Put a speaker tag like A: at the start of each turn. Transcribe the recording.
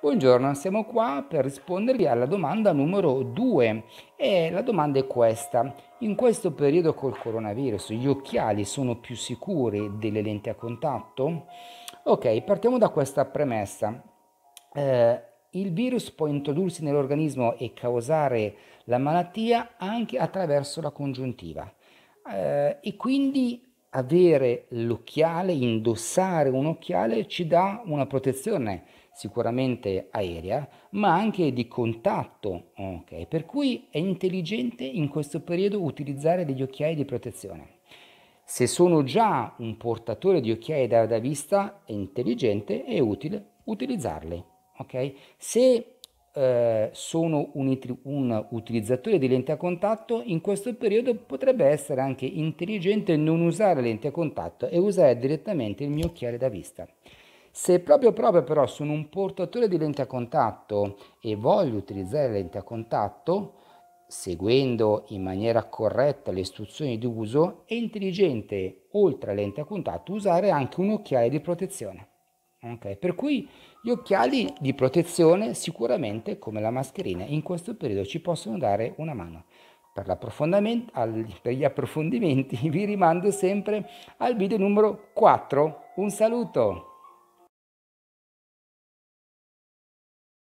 A: Buongiorno, siamo qua per rispondervi alla domanda numero 2 e la domanda è questa. In questo periodo col coronavirus gli occhiali sono più sicuri delle lenti a contatto? Ok, partiamo da questa premessa. Eh, il virus può introdursi nell'organismo e causare la malattia anche attraverso la congiuntiva eh, e quindi avere l'occhiale, indossare un occhiale ci dà una protezione sicuramente aerea, ma anche di contatto, ok? Per cui è intelligente in questo periodo utilizzare degli occhiali di protezione. Se sono già un portatore di occhiali da, da vista, è intelligente e utile utilizzarli, ok? Se eh, sono un, un, utilizzatore di lenti a contatto, in questo periodo potrebbe essere anche intelligente non usare lenti a contatto e usare direttamente il mio occhiale da vista. Se proprio proprio però sono un portatore di lenti a contatto e voglio utilizzare lenti a contatto, seguendo in maniera corretta le istruzioni di uso, è intelligente, oltre a lente a contatto, usare anche un occhiale di protezione. Okay, per cui gli occhiali di protezione sicuramente come la mascherina in questo periodo ci possono dare una mano. Per, al, per gli approfondimenti vi rimando sempre al video numero 4. Un saluto!